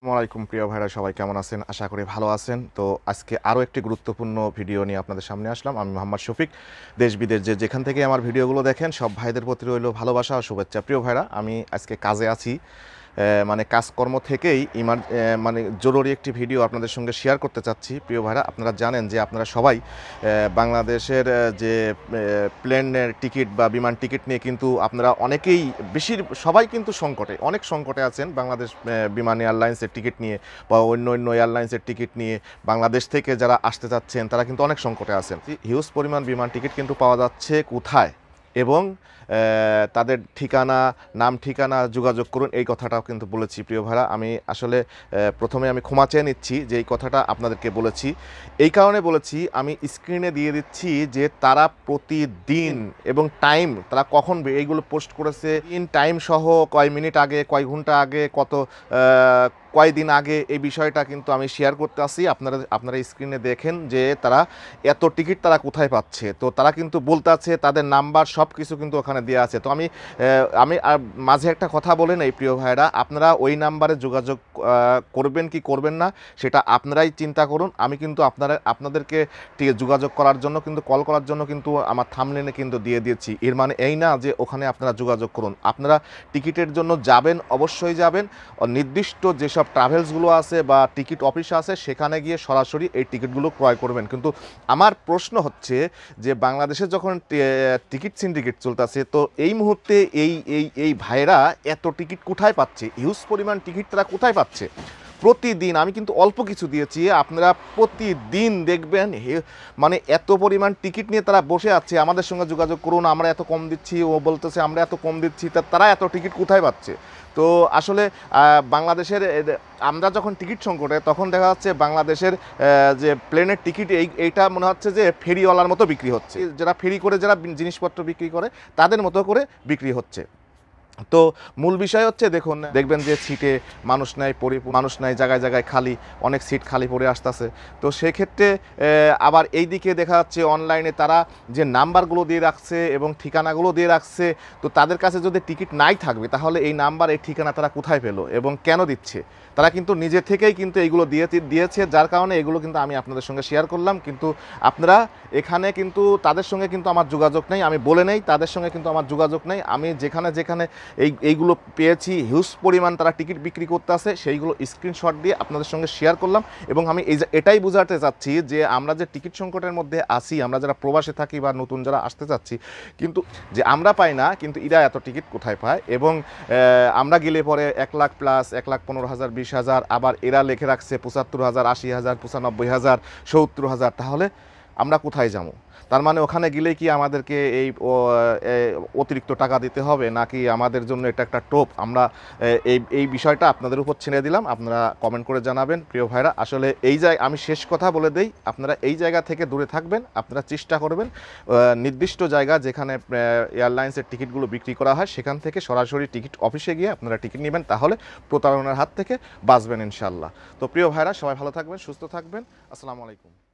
আসসালামাইকুম প্রিয় ভাইরা সবাই কেমন আছেন আশা করি ভালো আছেন তো আজকে আরও একটি গুরুত্বপূর্ণ ভিডিও নিয়ে আপনাদের সামনে আসলাম আমি মোহাম্মদ শফিক দেশ বিদেশ যে যেখান থেকে আমার ভিডিওগুলো দেখেন সব ভাইদের প্রতি রইল ভালোবাসা ও শুভেচ্ছা প্রিয় ভাইরা আমি আজকে কাজে আছি মানে কাজকর্ম থেকেই ইমার মানে জরুরি একটি ভিডিও আপনাদের সঙ্গে শেয়ার করতে চাচ্ছি প্রিয় ভাইরা আপনারা জানেন যে আপনারা সবাই বাংলাদেশের যে প্লেনের টিকিট বা বিমান টিকিট নিয়ে কিন্তু আপনারা অনেকেই বেশির সবাই কিন্তু সংকটে অনেক সংকটে আছেন বাংলাদেশ বিমান এয়ারলাইন্সের টিকিট নিয়ে বা অন্য অন্য এয়ারলাইন্সের টিকিট নিয়ে বাংলাদেশ থেকে যারা আসতে চাচ্ছেন তারা কিন্তু অনেক সংকটে আছেন হিউজ পরিমাণ বিমান টিকিট কিন্তু পাওয়া যাচ্ছে কোথায় এবং তাদের ঠিকানা নাম ঠিকানা যোগাযোগ করুন এই কথাটাও কিন্তু বলেছি প্রিয় ভাড়া আমি আসলে প্রথমে আমি ক্ষমা চেয়ে নিচ্ছি যে এই কথাটা আপনাদেরকে বলেছি এই কারণে বলেছি আমি স্ক্রিনে দিয়ে দিচ্ছি যে তারা প্রতিদিন এবং টাইম তারা কখন এইগুলো পোস্ট করেছে ইন টাইম সহ কয় মিনিট আগে কয় ঘন্টা আগে কত কয়েকদিন আগে এই বিষয়টা কিন্তু আমি শেয়ার করতে আসি আপনারা আপনারা স্ক্রিনে দেখেন যে তারা এত টিকিট তারা কোথায় পাচ্ছে তো তারা কিন্তু বলতে আছে তাদের নাম্বার সব কিছু কিন্তু ওখানে দেওয়া আছে তো আমি আমি মাঝে একটা কথা বলে নেই প্রিয় ভাইরা আপনারা ওই নাম্বারে যোগাযোগ করবেন কি করবেন না সেটা আপনারাই চিন্তা করুন আমি কিন্তু আপনারা আপনাদেরকে যোগাযোগ করার জন্য কিন্তু কল করার জন্য কিন্তু আমার থামলেনে কিন্তু দিয়ে দিয়েছি এর মানে এই না যে ওখানে আপনারা যোগাযোগ করুন আপনারা টিকিটের জন্য যাবেন অবশ্যই যাবেন নির্দিষ্ট যেসব ট্রাভেলসগুলো আছে বা টিকিট অফিস আছে সেখানে গিয়ে সরাসরি এই টিকিটগুলো ক্রয় করবেন কিন্তু আমার প্রশ্ন হচ্ছে যে বাংলাদেশে যখন টিকিট সিন্ডিকেট চলতেছে তো এই মুহূর্তে এই এই এই ভাইরা এত টিকিট কোথায় পাচ্ছে হিউজ পরিমাণ টিকিট তারা কোথায় পাচ্ছে যাচ্ছে প্রতিদিন আমি কিন্তু অল্প কিছু দিয়েছি আপনারা প্রতিদিন দেখবেন মানে এত পরিমাণ টিকিট নিয়ে তারা বসে আছে আমাদের সঙ্গে যোগাযোগ করুন আমরা এত কম দিচ্ছি ও বলতেছে আমরা এত কম দিচ্ছি তা তারা এত টিকিট কোথায় পাচ্ছে তো আসলে বাংলাদেশের আমরা যখন টিকিট সংকটে তখন দেখা যাচ্ছে বাংলাদেশের যে প্লেনের টিকিট এই এইটা মনে হচ্ছে যে ফেরিওয়ালার মতো বিক্রি হচ্ছে যারা ফেরি করে যারা জিনিসপত্র বিক্রি করে তাদের মতো করে বিক্রি হচ্ছে তো মূল বিষয় হচ্ছে দেখুন দেখবেন যে সিটে মানুষ নাই পরি মানুষ নাই জায়গায় জায়গায় খালি অনেক সিট খালি পড়ে আসতেছে তো সেক্ষেত্রে আবার এই দিকে দেখা যাচ্ছে অনলাইনে তারা যে নাম্বারগুলো দিয়ে রাখছে এবং ঠিকানাগুলো দিয়ে রাখছে তো তাদের কাছে যদি টিকিট নাই থাকবে তাহলে এই নাম্বার এই ঠিকানা তারা কোথায় পেলো এবং কেন দিচ্ছে তারা কিন্তু নিজে থেকেই কিন্তু এইগুলো দিয়ে দিয়েছে যার কারণে এগুলো কিন্তু আমি আপনাদের সঙ্গে শেয়ার করলাম কিন্তু আপনারা এখানে কিন্তু তাদের সঙ্গে কিন্তু আমার যোগাযোগ নেই আমি বলে নেই তাদের সঙ্গে কিন্তু আমার যোগাযোগ নেই আমি যেখানে যেখানে এই এইগুলো পেয়েছি হিউজ পরিমাণ তারা টিকিট বিক্রি করতে আছে সেইগুলো স্ক্রিনশট দিয়ে আপনাদের সঙ্গে শেয়ার করলাম এবং আমি এই এটাই বোঝাতে চাচ্ছি যে আমরা যে টিকিট সংকটের মধ্যে আসি আমরা যারা প্রবাসে থাকি বা নতুন যারা আসতে চাচ্ছি কিন্তু যে আমরা পাই না কিন্তু ইরা এত টিকিট কোথায় পায় এবং আমরা গেলে পরে এক লাখ প্লাস এক লাখ পনেরো হাজার বিশ হাজার আবার এরা লেখে রাখছে পঁচাত্তর হাজার আশি হাজার পঁচানব্বই হাজার সত্তর হাজার তাহলে আমরা কোথায় যাব তার মানে ওখানে গেলে কি আমাদেরকে এই অতিরিক্ত টাকা দিতে হবে নাকি আমাদের জন্য এটা একটা টোপ আমরা এই এই বিষয়টা আপনাদের উপর ছেড়ে দিলাম আপনারা কমেন্ট করে জানাবেন প্রিয় ভাইরা আসলে এই জায়গায় আমি শেষ কথা বলে দেই আপনারা এই জায়গা থেকে দূরে থাকবেন আপনারা চেষ্টা করবেন নির্দিষ্ট জায়গা যেখানে এয়ারলাইন্সের টিকিটগুলো বিক্রি করা হয় সেখান থেকে সরাসরি টিকিট অফিসে গিয়ে আপনারা টিকিট নেবেন তাহলে প্রতারণার হাত থেকে বাঁচবেন ইনশাল্লাহ তো প্রিয় ভাইরা সবাই ভালো থাকবেন সুস্থ থাকবেন আসসালামু আলাইকুম